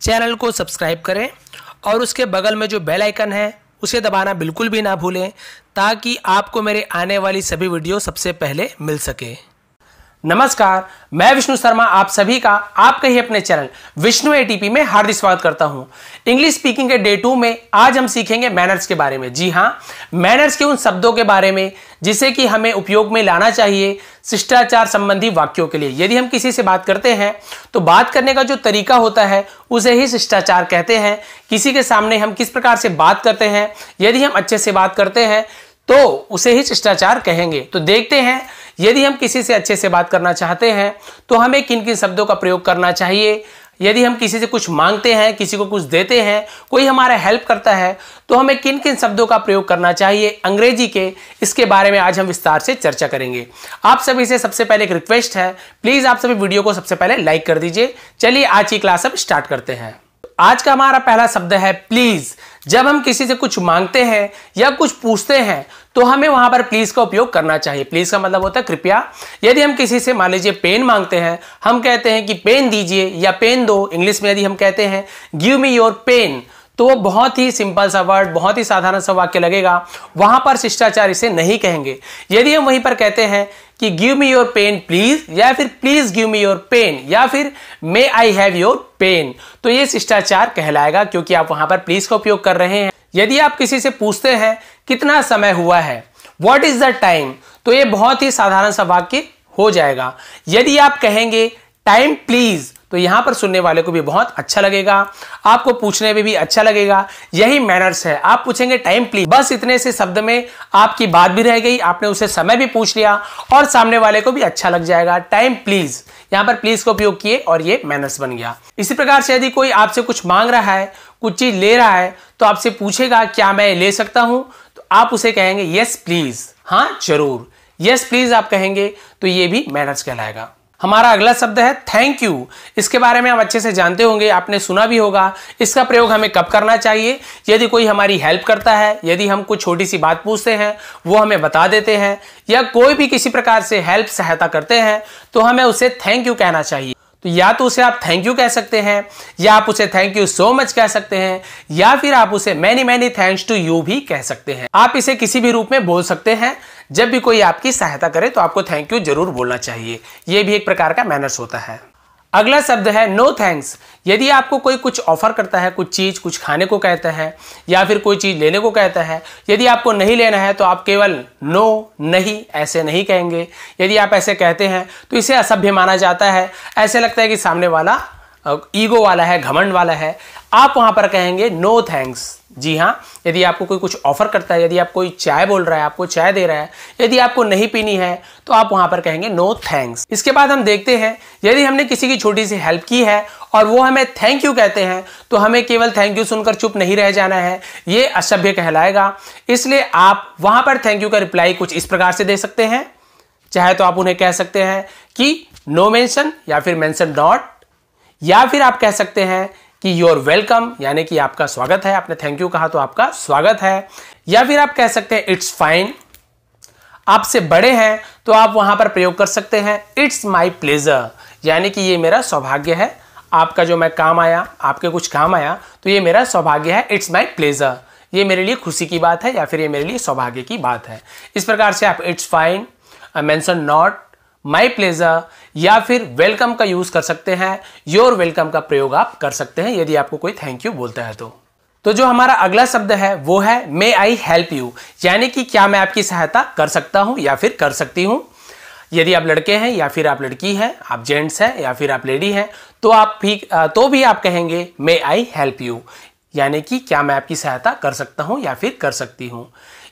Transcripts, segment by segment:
channel को subscribe करें और उसके बगल में जो बेल आइकन है उसे दबाना बिल्कुल भी ना भूलें ताकि आपको मेरे आने वाली सभी वीडियो सबसे पहले मिल सके नमस्कार मैं विष्णु शर्मा आप सभी का आपके ही अपने चैनल विष्णु एटीपी में हार्दिक स्वागत करता हूं इंग्लिश स्पीकिंग के डे टू में आज हम सीखेंगे मैनर्स के बारे में जी हां मैनर्स के उन शब्दों के बारे में जिसे कि हमें उपयोग में लाना चाहिए शिष्टाचार संबंधी वाक्यों के लिए यदि हम किसी से बात करते हैं तो बात करने का जो तरीका होता है उसे ही शिष्टाचार कहते हैं किसी के सामने हम किस प्रकार से बात करते हैं यदि हम अच्छे से बात करते हैं तो उसे ही शिष्टाचार कहेंगे तो देखते हैं यदि हम किसी से अच्छे से बात करना चाहते हैं तो हमें किन किन शब्दों का प्रयोग करना चाहिए यदि हम किसी से कुछ मांगते हैं किसी को कुछ देते हैं कोई हमारा हेल्प करता है तो हमें किन किन शब्दों का प्रयोग करना चाहिए अंग्रेजी के इसके बारे में आज हम विस्तार से चर्चा करेंगे आप सभी से सबसे पहले एक रिक्वेस्ट है प्लीज़ आप सभी वीडियो को सबसे पहले लाइक कर दीजिए चलिए आज की क्लास अब स्टार्ट करते हैं आज का हमारा पहला शब्द है प्लीज जब हम किसी से कुछ मांगते हैं या कुछ पूछते हैं तो हमें वहां पर प्लीज का उपयोग करना चाहिए प्लीज का मतलब होता है कृपया यदि हम किसी से मान लीजिए पेन मांगते हैं हम कहते हैं कि पेन दीजिए या पेन दो इंग्लिश में यदि हम कहते हैं गिव मी योर पेन तो वो बहुत ही सिंपल सा वर्ड बहुत ही साधारण सा वाक्य लगेगा वहां पर शिष्टाचार इसे नहीं कहेंगे यदि हम वहीं पर कहते हैं कि give me your pen please या फिर please give me your pen या फिर may I have your pen तो ये शिष्टाचार कहलाएगा क्योंकि आप वहां पर प्लीज का उपयोग कर रहे हैं यदि आप किसी से पूछते हैं कितना समय हुआ है वॉट इज द टाइम तो ये बहुत ही साधारण सा वाक्य हो जाएगा यदि आप कहेंगे टाइम प्लीज तो यहाँ पर सुनने वाले को भी बहुत अच्छा लगेगा आपको पूछने में भी अच्छा लगेगा यही मैनर्स है आप पूछेंगे टाइम प्लीज बस इतने से शब्द में आपकी बात भी रह गई आपने उसे समय भी पूछ लिया और सामने वाले को भी अच्छा लग जाएगा टाइम प्लीज यहां पर प्लीज का उपयोग किए और ये मैनर्स बन गया इसी प्रकार से यदि कोई आपसे कुछ मांग रहा है कुछ चीज ले रहा है तो आपसे पूछेगा क्या मैं ले सकता हूं तो आप उसे कहेंगे यस प्लीज हाँ जरूर यस प्लीज आप कहेंगे तो ये भी मैनर्स कहलाएगा हमारा अगला शब्द है थैंक यू इसके बारे में आप अच्छे से जानते होंगे आपने सुना भी होगा इसका प्रयोग हमें कब करना चाहिए यदि कोई हमारी हेल्प करता है यदि हम कुछ छोटी सी बात पूछते हैं वो हमें बता देते हैं या कोई भी किसी प्रकार से हेल्प सहायता करते हैं तो हमें उसे थैंक यू कहना चाहिए तो या तो उसे आप थैंक यू कह सकते हैं या आप उसे थैंक यू सो मच कह सकते हैं या फिर आप उसे many many thanks to you भी कह सकते हैं आप इसे किसी भी रूप में बोल सकते हैं जब भी कोई आपकी सहायता करे तो आपको थैंक यू जरूर बोलना चाहिए यह भी एक प्रकार का मैनर्स होता है अगला शब्द है नो थैंक्स यदि आपको कोई कुछ ऑफर करता है कुछ चीज़ कुछ खाने को कहता है या फिर कोई चीज़ लेने को कहता है यदि आपको नहीं लेना है तो आप केवल नो नहीं ऐसे नहीं कहेंगे यदि आप ऐसे कहते हैं तो इसे असभ्य माना जाता है ऐसे लगता है कि सामने वाला ईगो वाला है घमंड वाला है आप वहां पर कहेंगे नो थैंक्स जी हाँ यदि आपको कोई कुछ ऑफर करता है यदि आप कोई चाय बोल रहा है आपको चाय दे रहा है यदि आपको नहीं पीनी है तो आप वहां पर कहेंगे नो थैंक्स इसके बाद हम देखते हैं यदि हमने किसी की छोटी सी हेल्प की है और वो हमें थैंक यू कहते हैं तो हमें केवल थैंक यू सुनकर चुप नहीं रह जाना है ये असभ्य कहलाएगा इसलिए आप वहां पर थैंक यू का रिप्लाई कुछ इस प्रकार से दे सकते हैं चाहे तो आप उन्हें कह सकते हैं कि नो मेंशन या फिर मेंशन नॉट या फिर आप कह सकते हैं कि योर वेलकम यानी कि आपका स्वागत है आपने थैंक यू कहा तो आपका स्वागत है या फिर आप कह सकते हैं इट्स फाइन आपसे बड़े हैं तो आप वहां पर प्रयोग कर सकते हैं इट्स माई प्लेजर यानी कि ये मेरा सौभाग्य है आपका जो मैं काम आया आपके कुछ काम आया तो ये मेरा सौभाग्य है इट्स माई प्लेजर ये मेरे लिए खुशी की बात है या फिर ये मेरे लिए सौभाग्य की बात है इस प्रकार से आप it's fine mention not my pleasure या फिर वेलकम का यूज कर सकते हैं योर वेलकम का प्रयोग आप कर सकते हैं यदि आपको कोई थैंक यू बोलता है तो तो जो हमारा अगला शब्द है वो है मे आई हेल्प यू यानी कि क्या मैं आपकी सहायता कर सकता हूं या फिर कर सकती हूं यदि आप लड़के हैं या फिर आप लड़की हैं आप जेंट्स हैं या फिर आप लेडी हैं तो आप भी तो भी आप कहेंगे मे आई हेल्प यू यानी कि क्या मैं आपकी सहायता कर सकता हूँ या फिर कर सकती हूँ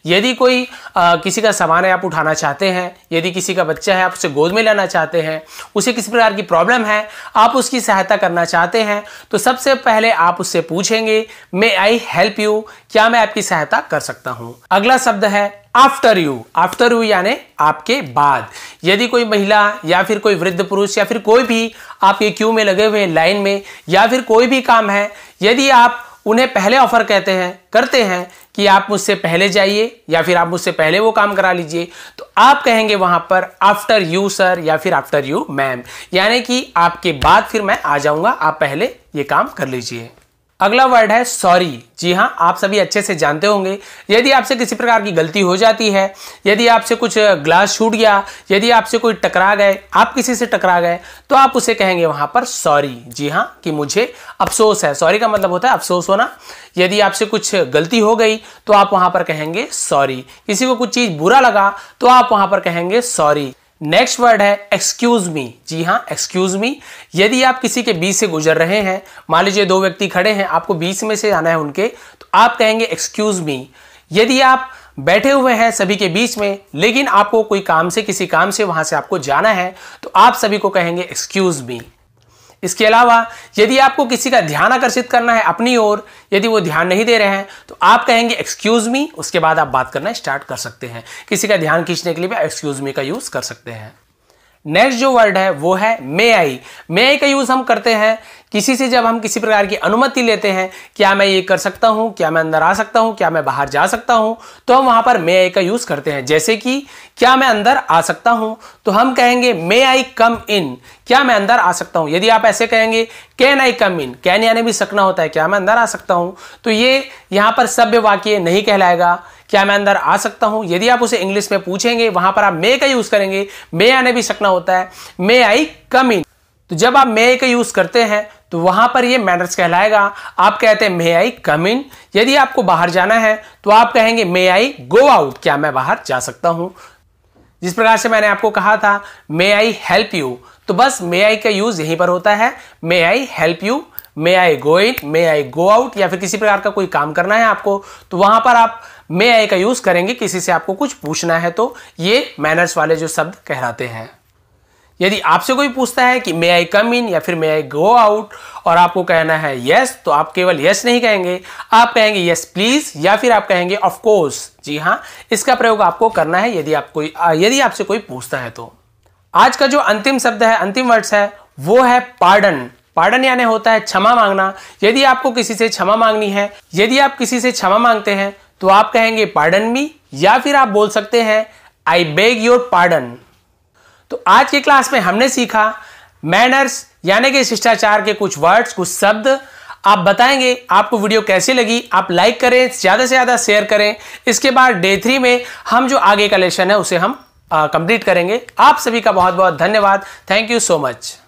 यदि कोई आ, किसी का सामान है आप उठाना चाहते हैं यदि किसी का बच्चा है आप उसे गोद में लेना चाहते हैं उसे किसी प्रकार की प्रॉब्लम है आप उसकी सहायता करना चाहते हैं तो सबसे पहले आप उससे पूछेंगे मे आई हेल्प यू क्या मैं आपकी सहायता कर सकता हूं अगला शब्द है आफ्टर यू आफ्टर यू यानी आपके बाद यदि कोई महिला या फिर कोई वृद्ध पुरुष या फिर कोई भी आपके क्यू में लगे हुए लाइन में या फिर कोई भी काम है यदि आप उन्हें पहले ऑफर कहते हैं करते हैं कि आप मुझसे पहले जाइए या फिर आप मुझसे पहले वो काम करा लीजिए तो आप कहेंगे वहां पर आफ्टर यू सर या फिर आफ्टर यू मैम यानी कि आपके बाद फिर मैं आ जाऊंगा आप पहले ये काम कर लीजिए अगला वर्ड है सॉरी जी हाँ आप सभी अच्छे से जानते होंगे यदि आपसे किसी प्रकार की गलती हो जाती है यदि आपसे कुछ ग्लास छूट गया यदि आपसे कोई टकरा गए आप किसी से टकरा गए तो आप उसे कहेंगे वहां पर सॉरी जी हाँ कि मुझे अफसोस है सॉरी का मतलब होता है अफसोस होना यदि आपसे कुछ गलती हो गई तो आप वहां पर कहेंगे सॉरी किसी को कुछ चीज़ बुरा लगा तो आप वहां पर कहेंगे सॉरी नेक्स्ट वर्ड है एक्सक्यूज मी जी हाँ एक्सक्यूज मी यदि आप किसी के बीच से गुजर रहे हैं मान लीजिए दो व्यक्ति खड़े हैं आपको बीच में से आना है उनके तो आप कहेंगे एक्सक्यूज मी यदि आप बैठे हुए हैं सभी के बीच में लेकिन आपको कोई काम से किसी काम से वहां से आपको जाना है तो आप सभी को कहेंगे एक्सक्यूज मी इसके अलावा यदि आपको किसी का ध्यान आकर्षित करना है अपनी ओर यदि वो ध्यान नहीं दे रहे हैं तो आप कहेंगे एक्सक्यूज मी उसके बाद आप बात करना स्टार्ट कर सकते हैं किसी का ध्यान खींचने के लिए भी एक्सक्यूज मी का यूज कर सकते हैं नेक्स्ट जो वर्ड है वो है मे आई मे आई का यूज हम करते हैं किसी से जब हम किसी प्रकार की अनुमति लेते हैं क्या मैं ये कर सकता हूँ क्या मैं अंदर आ सकता हूँ क्या मैं बाहर जा सकता हूँ तो हम वहां पर मे आई का यूज़ करते हैं जैसे कि क्या मैं अंदर आ सकता हूँ तो हम कहेंगे मे आई कम इन क्या मैं अंदर आ सकता हूँ यदि आप ऐसे कहेंगे can I come in can यानी भी सकना होता है क्या मैं अंदर आ सकता हूँ तो ये यहाँ पर सभ्य वाक्य नहीं कहलाएगा क्या मैं अंदर आ सकता हूं यदि आप उसे इंग्लिश में पूछेंगे वहां पर आप मे का यूज करेंगे मे आने भी सकना होता है मे आई कम इन तो जब आप मे का यूज करते हैं तो वहां पर ये मैनर्स कहलाएगा आप कहते हैं मे आई कम इन यदि आपको बाहर जाना है तो आप कहेंगे मे आई गो आउट क्या मैं बाहर जा सकता हूं जिस प्रकार से मैंने आपको कहा था मे आई हेल्प यू तो बस मे आई का यूज यहीं पर होता है may I help you may I go in may I go out या फिर किसी प्रकार का कोई काम करना है आपको तो वहां पर आप मे आई का यूज करेंगे किसी से आपको कुछ पूछना है तो ये मैनर्स वाले जो शब्द कहलाते हैं यदि आपसे कोई पूछता है कि मे आई कम इन या फिर मे आई गो आउट और आपको कहना है यस yes, तो आप केवल यस yes नहीं कहेंगे आप कहेंगे यस yes, प्लीज या फिर आप कहेंगे ऑफ कोर्स जी हाँ इसका प्रयोग आपको करना है यदि आप कोई यदि आपसे कोई पूछता है तो आज का जो अंतिम शब्द है अंतिम वर्ड्स है वो है पार्डन पार्डन यानी होता है क्षमा मांगना यदि आपको किसी से क्षमा मांगनी है यदि आप किसी से क्षमा मांगते हैं तो आप कहेंगे पार्डन मी या फिर आप बोल सकते हैं आई बेग योर पार्डन तो आज की क्लास में हमने सीखा मैनर्स यानी कि शिष्टाचार के कुछ वर्ड्स कुछ शब्द आप बताएंगे आपको वीडियो कैसी लगी आप लाइक करें ज़्यादा से ज़्यादा शेयर करें इसके बाद डे थ्री में हम जो आगे का लेसन है उसे हम कंप्लीट करेंगे आप सभी का बहुत बहुत धन्यवाद थैंक यू सो मच